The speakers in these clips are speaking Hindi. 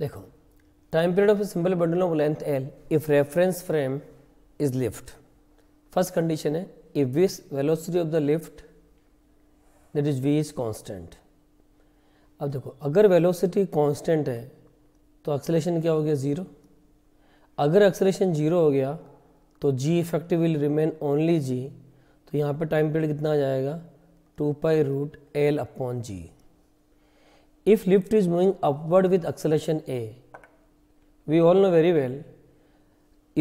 देखो time period of simple pendulum of length L if reference frame is lift first condition है if this velocity of the lift that is V is constant अब देखो अगर वेलोसिटी कांस्टेंट है तो एक्सलेशन क्या हो गया ज़ीरो अगर एक्सलेशन ज़ीरो हो गया तो g effective will remain only g तो यहाँ पर टाइम पीरियड कितना आ जाएगा two pi root L upon g if lift is moving upward with acceleration a we all know very well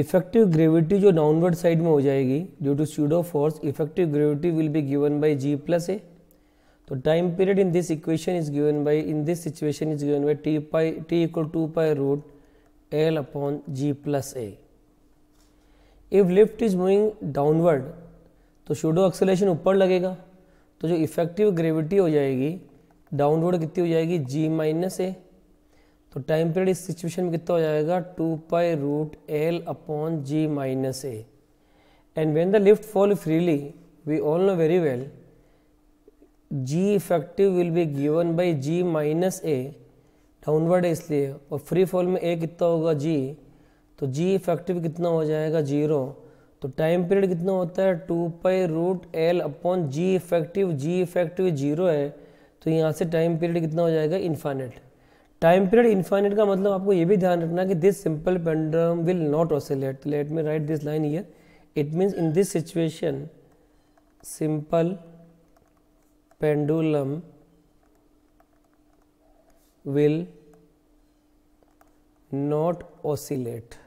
effective gravity जो डाउनवर्ड साइड में हो जाएगी due to pseudo force effective gravity will be given by g plus a तो time period in this equation is given by in this situation is given by T pi T equal to pi root L upon g plus a if lift is moving downward तो शूडो एक्सेलेशन ऊपर लगेगा तो जो इफेक्टिव ग्रेविटी हो जाएगी डाउनवर्ड कितनी हो जाएगी जी माइनस ए तो टाइम पीरियड इस सिचुएशन में कितना हो जाएगा two pi root L upon g minus a and when the lift fall freely we all know very well g effective will be given by g minus a downward है इसलिए और फ्री फॉल में ए कितना होगा जी तो जी इफेक्टिव कितना हो जाएगा जीरो तो टाइम पीरियड कितना होता है two pi root L upon g effective g effective zero है तो यहाँ से टाइम पीरियड कितना हो जाएगा इन्फाइनेट टाइम पीरियड इन्फाइनेट का मतलब आपको ये भी ध्यान रखना कि this simple pendulum will not oscillate let me write this line here it means in this situation simple pendulum will not oscillate